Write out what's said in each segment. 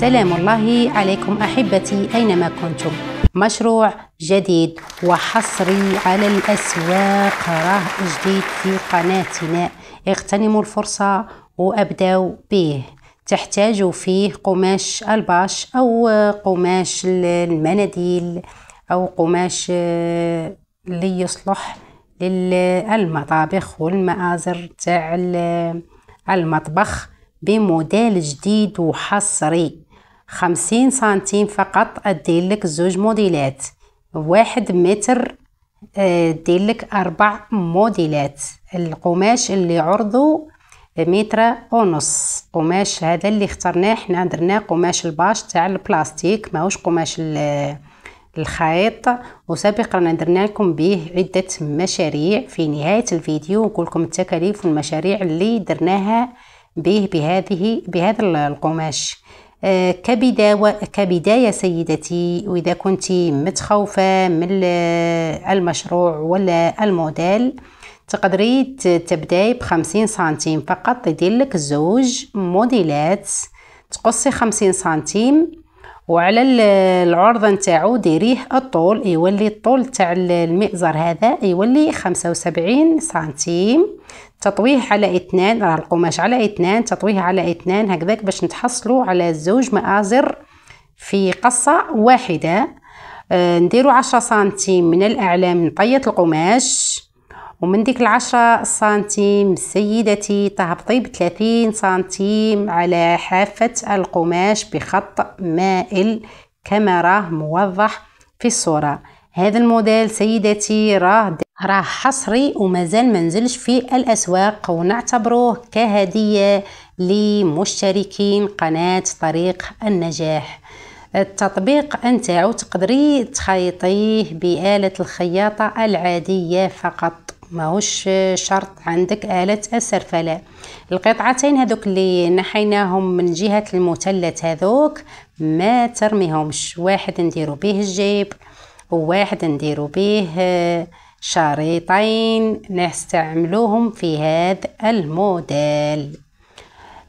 سلام الله عليكم أحبتي أينما كنتم مشروع جديد وحصري على الأسواق راه جديد في قناتنا اغتنموا الفرصة وأبدأوا به تحتاجوا فيه قماش الباش أو قماش المناديل أو قماش ليصلح يصلح للمطابخ والمآزر تاع المطبخ بموديل جديد وحصري خمسين سنتيم فقط أديلك زوج موديلات واحد متر آه، ديرلك أربع موديلات القماش اللي عرضه متر ونص قماش هذا اللي اخترناه حنا درناه قماش الباش تاع البلاستيك ماهوش قماش الخيط وسابقا درنا لكم به عدة مشاريع في نهاية الفيديو نقول لكم التكاليف والمشاريع اللي درناها به بهذه بهذا القماش كبدا كبداية سيدتي وإذا كنت متخوفة من المشروع ولا الموديل تقدري تبداي بخمسين سنتيم فقط تدير لك زوج موديلات تقصي خمسين سنتيم وعلى العرض نتاعو ديريه الطول يولي الطول تاع المئزر هذا يولي خمسة وسبعين سنتيم تطويه على اثنان راه القماش على اثنان تطويه على اثنان هكذاك باش نتحصلوا على زوج مآزر في قصة واحدة آه نديروا عشرة سنتيم من الأعلى من طية القماش ومن ديك العشرة سنتيم سيدتي تهبطي بثلاثين سنتيم على حافة القماش بخط مائل كما راه موضح في الصورة هذا الموديل سيداتي راه راه حصري ومازال منزلش في الاسواق ونعتبروه كهديه لمشتركين قناه طريق النجاح التطبيق نتاعو تقدري تخيطيه بآلة الخياطة العادية فقط ماهوش شرط عندك آلة السرفلة القطعتين هذوك اللي نحيناهم من جهة المثلث هذوك ما ترميهمش واحد نديرو به الجيب وواحد نديرو به آه، شريطين نستعملوهم في هذا الموديل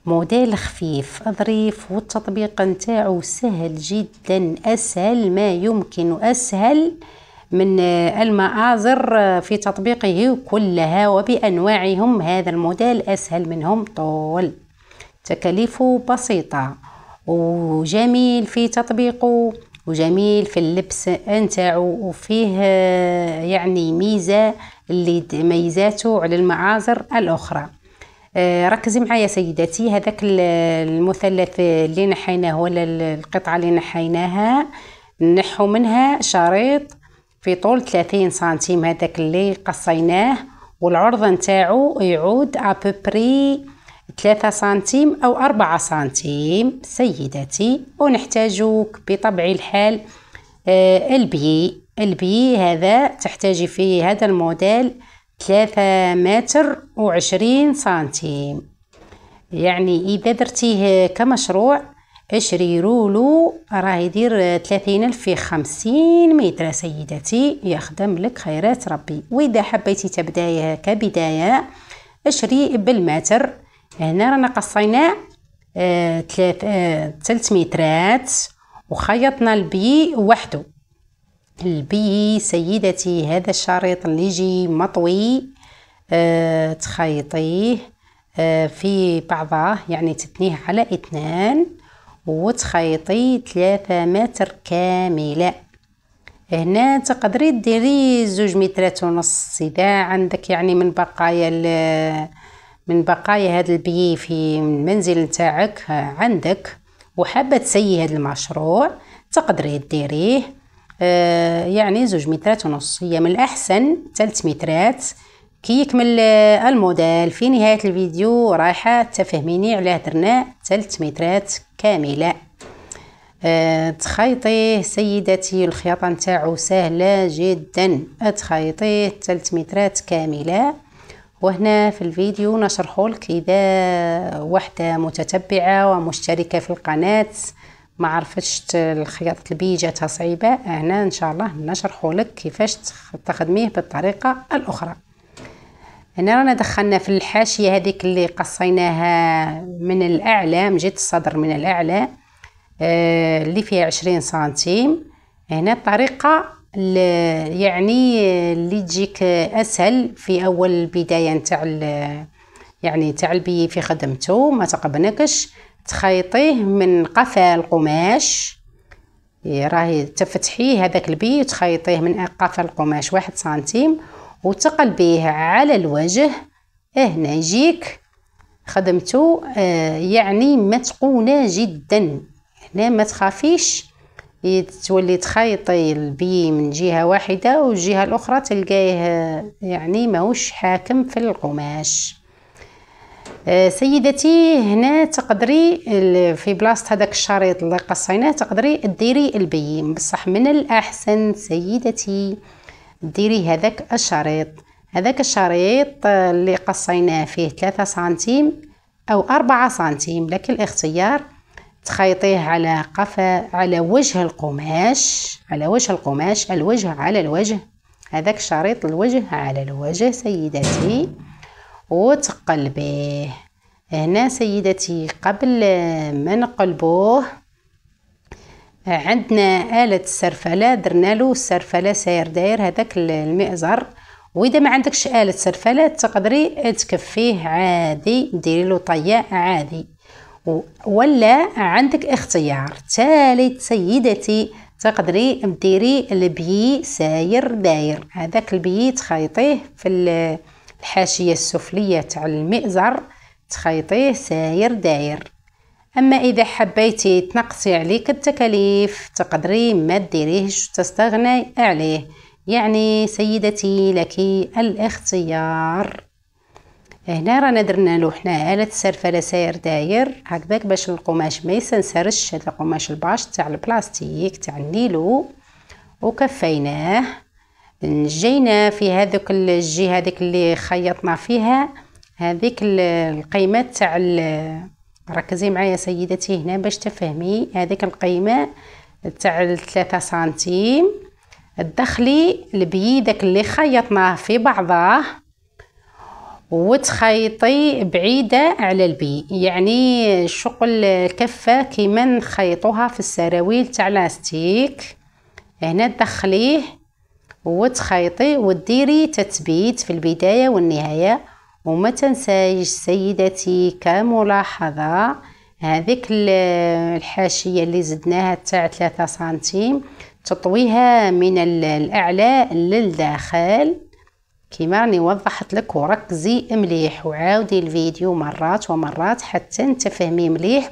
موديل خفيف ظريف والتطبيق نتاعو سهل جدا اسهل ما يمكن اسهل من آه، المآزر آه، في تطبيقه كلها وبأنواعهم هذا الموديل أسهل منهم طول تكاليفه بسيطة وجميل في تطبيقه وجميل في اللبس نتاعو وفيه آه، يعني ميزه اللي ميزاته على المعازر الاخرى آه، ركزي معايا سيداتي هذاك المثلث اللي نحيناه ولا القطعه اللي نحيناها نحو منها شريط في طول 30 سنتيم هذاك اللي قصيناه والعرض نتاعو يعود ابوبري 3 سنتيم أو 4 سنتيم سيدتي ونحتاج بطبع الحال البي آه، البي هذا تحتاج في هذا الموديل 3 متر و20 سنتيم يعني إذا درتيه كمشروع اشري رولو راه يدير 30 ألف في 50 متر سيدتي يخدم لك خيرات ربي وإذا حبيتي تبدايه كبداية اشري بالمتر هنا رانا قصينا آه ثلاث آه ثلاث مترات وخيطنا البي وحده البي سيدتي هذا الشريط اللي يجي مطوي آه تخيطيه آه في بعضه يعني تثنيه على اثنان وتخيطي ثلاثة متر كاملة هنا تقدري ديري زوج مترات ونص اذا عندك يعني من بقايا من بقايا هذا البي في المنزل نتاعك آه، عندك وحابه تسيي هذا المشروع تقدري ديريه آه، يعني زوج مترات ونص هي من الاحسن ثلاث مترات كي يكمل آه، الموديل في نهايه الفيديو رايحه تفهميني علاه درنا ثلاث مترات كامله آه تخيطيه سيدتي الخياطه نتاعو سهله جدا تخيطيه ثلاث مترات كامله وهنا في الفيديو نشرحولك إذا وحدة متتبعة ومشتركة في القناة ما عرفتش الخياطة البي جاتها صعيبة هنا إن شاء الله نشرحولك كيفاش تخدميه بالطريقة الأخرى هنا رانا دخلنا في الحاشية هذيك اللي قصيناها من الأعلى من جهة الصدر من الأعلى آه، اللي فيها عشرين سنتيم هنا الطريقة يعني اللي تجيك اسهل في اول البدايه نتاع يعني تاع البي في خدمته ما تقبنكش تخيطيه من قفا القماش إيه، راهي تفتحيه هذاك البي وتخيطيه من قفا القماش واحد سنتيم وتقلبيه على الوجه إيه، هنا يجيك خدمته آه، يعني متقونه جدا هنا ما تخافيش تولي تخيطي البي من جهة واحدة والجهة الأخرى تلقاه يعني ماهوش حاكم في القماش آه، سيدتي هنا تقدري في بلاصه هذاك الشريط اللي قصيناه تقدري ديري البي بصح من الاحسن سيدتي ديري هذاك الشريط هذاك الشريط آه، اللي قصيناه فيه 3 سنتيم او 4 سنتيم لك الاختيار تخيطيه على قفا على وجه القماش على وجه القماش الوجه على الوجه هذاك شريط الوجه على الوجه سيدتي وتقلبيه هنا سيدتي قبل ما نقلبوه عندنا آلة السرفلة درنا له السرفلة ساير داير هذاك المئزر وإذا ما عندكش آلة سرفلة تقدري تكفيه عادي ديري له طية عادي ولا عندك اختيار ثالث سيدتي تقدري ديري البي ساير داير هذاك البي تخيطيه في الحاشيه السفليه تاع المئزر تخيطيه ساير داير اما اذا حبيتي تنقصي عليك التكاليف تقدري ما ديريهش تستغني عليه يعني سيدتي لك الاختيار هنا رانا درنا له حنا ثلاث سرفله ساير داير هكذاك باش القماش ما يسنسرش هذا القماش الباش تاع البلاستيك تاع النيلو وكفيناه نجينا في هذوك الجي هذيك اللي خيطنا فيها هذيك القيمه تاع ركزي معايا سيدتي هنا باش تفهمي هذيك القيمه تاع 3 سنتيم الدخلي البيدك اللي خيطناه في بعضه وتخيطي بعيدة على البي يعني شغل الكفة كيما نخيطوها في السراويل تاع لاستيك هنا تدخليه وتخيطي وديري تثبيت في البداية والنهاية وما تنسايش سيدتي كملاحظة هذيك الحاشية اللي زدناها تاع ثلاثة سنتيم تطويها من الأعلى للداخل كيما راني وضحت لك وركزي مليح وعاودي الفيديو مرات ومرات حتى تفهمي مليح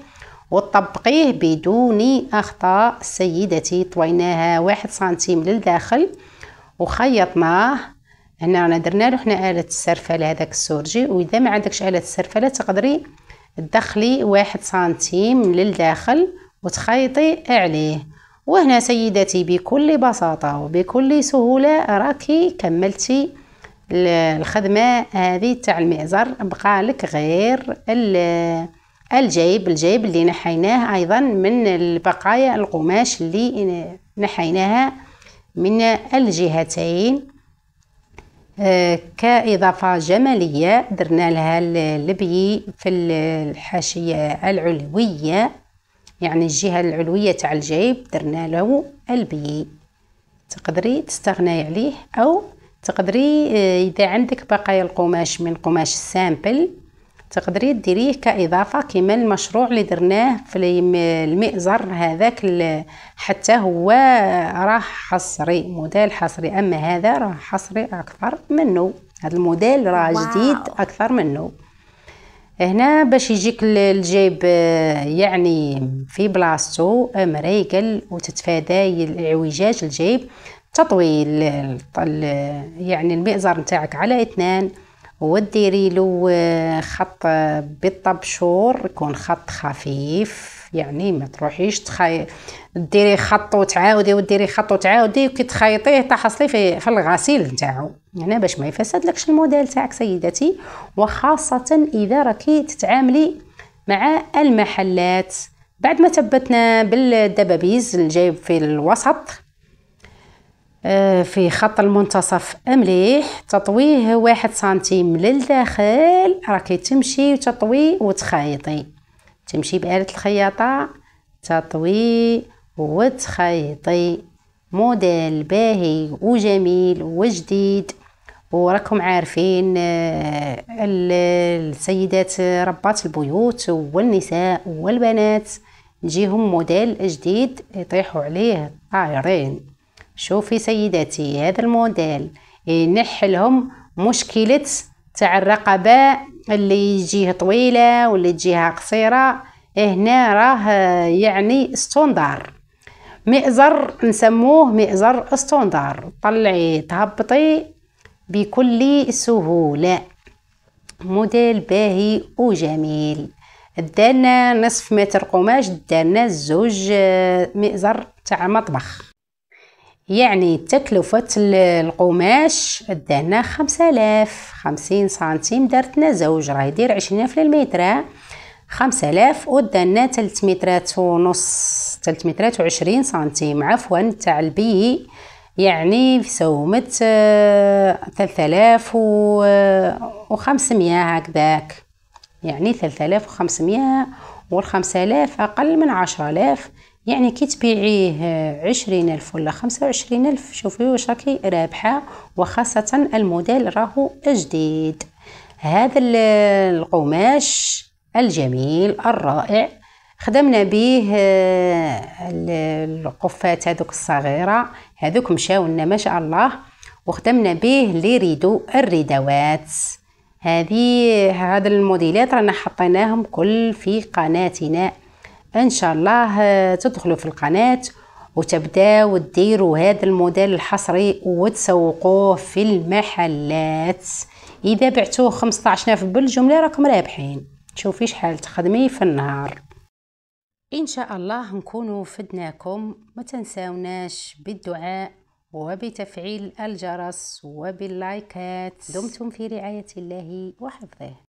وطبقيه بدون اخطاء سيدتي طويناها واحد سنتيم للداخل وخيطناه هنا رانا درنا له حنا اله السرفله هذاك السورجي واذا ما عندكش اله السرفله تقدري تدخلي واحد سنتيم للداخل وتخيطي عليه وهنا سيدتي بكل بساطه وبكل سهوله راكي كملتي الخدمه هذه تاع المئزر بقى لك غير الجيب الجيب اللي نحيناه ايضا من البقايا القماش اللي نحيناها من الجهتين آه، كإضافة جمالية درنا لها اللبي في الحاشية العلوية يعني الجهة العلوية تاع الجيب درنا له البي تقدري تستغني عليه أو تقدري آه، اذا عندك بقايا القماش من قماش السامبل تقدري ديريه كاضافه كما المشروع اللي درناه في المئزر هذاك حتى هو راه حصري موديل حصري اما هذا راه حصري اكثر منه هذا الموديل راه جديد اكثر منه هنا باش يجيك الجيب آه، يعني في بلاصتو مريقل وتتفادى الاعوجاج الجيب تطوي ال يعني المئزر نتاعك على اثنان وديري له آه، خط بالطبشور يكون خط خفيف يعني ما تروحيش تخي... ديري خط وتعاودي وديري خط وتعاودي وكي تخيطيه تحصلي في, في الغسيل نتاعو يعني باش ما يفسدلكش الموديل تاعك سيدتي وخاصه اذا راكي تتعاملي مع المحلات بعد ما ثبتنا بالدبابيز الجايب في الوسط آه، في خط المنتصف مليح تطويه واحد سنتيم للداخل راكي تمشي وتطوي وتخيطي تمشي بآلة الخياطة تطوي وتخيطي موديل باهي وجميل وجديد وراكم عارفين آه، السيدات ربات البيوت والنساء والبنات نجيهم موديل جديد يطيحوا عليه طايرين شوفي سيداتي هذا الموديل إيه، نحلهم مشكلة تاع الرقبة اللي يجيه طويلة واللي تجيها قصيرة إيه، هنا راه يعني ستوندار مئزر نسموه مئزر ستوندار طلعي تهبطي بكل سهولة موديل باهي وجميل دانا نصف متر قماش دانا زوج آه، مئزر تاع مطبخ يعني تكلفة القماش دهنا خمسة آلاف خمسين سنتيم درتنا زوج راه يدير عشرين ألف للمتر خمسة آلاف ودنا تلت مترات ونص تلت مترات وعشرين سنتيم عفوا تاع البي يعني في سومة آه، ثلاثة آلاف آه، وخمسمية هكذاك يعني ثلاثة آلاف وخمسمية والخمسة آلاف أقل من عشرة آلاف يعني كي تبيعيه عشرين ألف ولا خمسة وعشرين ألف شوفي واش راكي رابحة وخاصة الموديل راهو جديد هذا القماش الجميل الرائع خدمنا به القفات هذوك الصغيرة هذوك مشاو لنا ما شاء الله وخدمنا به لي ريدو الريدوات هذه هذا الموديلات رانا حطيناهم كل في قناتنا ان شاء الله آه، تدخلوا في القناه وتبداو ديروا هذا الموديل الحصري وتسوقوه في المحلات اذا بعتوه 15 الف بالجمله راكم رابحين تشوفي شحال تخدمي في النهار ان شاء الله نكونوا فدناكم ما تنساوناش بالدعاء وبتفعيل الجرس وباللايكات دمتم في رعايه الله وحفظه